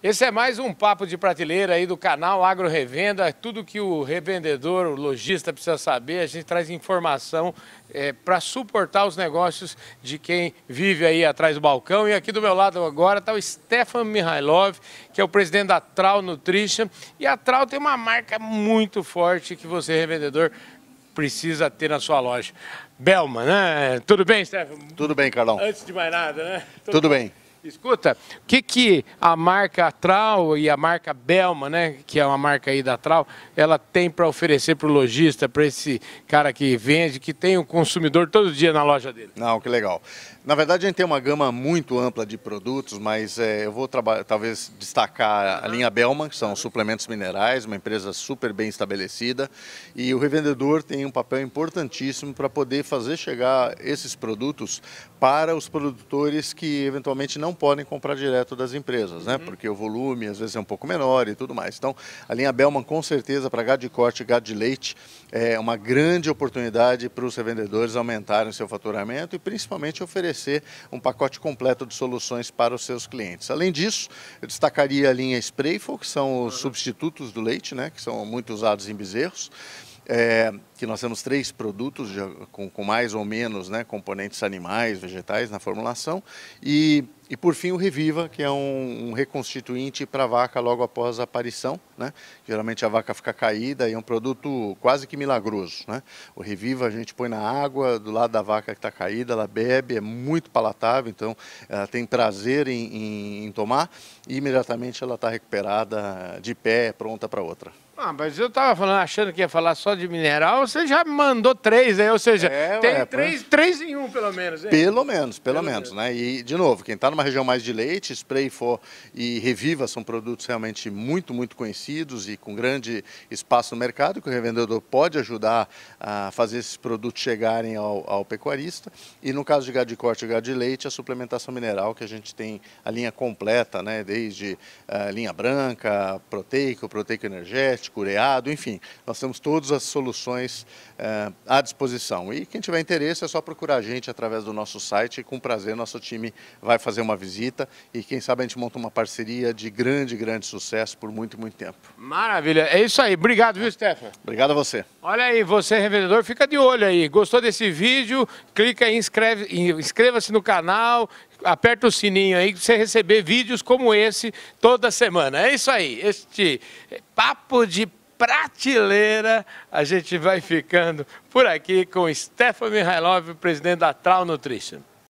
Esse é mais um papo de prateleira aí do canal Agro Revenda. É tudo que o revendedor, o lojista precisa saber, a gente traz informação é, para suportar os negócios de quem vive aí atrás do balcão. E aqui do meu lado agora está o Stefan Mihailov, que é o presidente da Trau Nutrition. E a Trau tem uma marca muito forte que você, revendedor, precisa ter na sua loja. Belma, né? Tudo bem, Stefan? Tudo bem, Carlão. Antes de mais nada, né? Tudo, Tudo bem. Escuta, o que, que a marca Trau e a marca Belma, né, que é uma marca aí da Trau, ela tem para oferecer para o lojista, para esse cara que vende, que tem o um consumidor todo dia na loja dele? Não, que legal. Na verdade, a gente tem uma gama muito ampla de produtos, mas é, eu vou talvez destacar a linha Belma, que são suplementos minerais, uma empresa super bem estabelecida, e o revendedor tem um papel importantíssimo para poder fazer chegar esses produtos para os produtores que eventualmente não não podem comprar direto das empresas, né? Uhum. Porque o volume às vezes é um pouco menor e tudo mais. Então, a linha Belman com certeza, para gado de corte e gado de leite, é uma grande oportunidade para os revendedores aumentarem seu faturamento e principalmente oferecer um pacote completo de soluções para os seus clientes. Além disso, eu destacaria a linha Sprayful, que são os uhum. substitutos do leite, né? Que são muito usados em bezerros. É, que nós temos três produtos de, com, com, mais ou menos né, componentes animais, vegetais na formulação e e por fim o reviva, que é um, um reconstituinte para vaca logo após a aparição. Né? Geralmente a vaca fica caída e é um produto quase que milagroso. Né? O reviva a gente põe na água do lado da vaca que está caída, ela bebe, é muito palatável, então ela tem prazer em, em, em tomar e imediatamente ela está recuperada de pé, pronta para outra. Ah, mas eu estava falando, achando que ia falar só de mineral, você já mandou três, né? Ou seja, é, tem é, três, três em um, pelo menos. Hein? Pelo menos, pelo, pelo menos, menos, né? E, de novo, quem está no numa região mais de leite, Spray For e Reviva são produtos realmente muito, muito conhecidos e com grande espaço no mercado, que o revendedor pode ajudar a fazer esses produtos chegarem ao, ao pecuarista. E no caso de gado de corte e gado de leite, a suplementação mineral, que a gente tem a linha completa, né, desde uh, linha branca, proteico, proteico energético, ureado, enfim, nós temos todas as soluções uh, à disposição. E quem tiver interesse é só procurar a gente através do nosso site e com prazer nosso time vai fazer uma uma visita e quem sabe a gente monta uma parceria de grande, grande sucesso por muito, muito tempo. Maravilha, é isso aí. Obrigado, viu, Stefan? Obrigado a você. Olha aí, você revendedor, fica de olho aí. Gostou desse vídeo? Clica aí, inscreva-se no canal, aperta o sininho aí para você receber vídeos como esse toda semana. É isso aí, este papo de prateleira, a gente vai ficando por aqui com Stefano Mihailov, presidente da Trau Nutrition.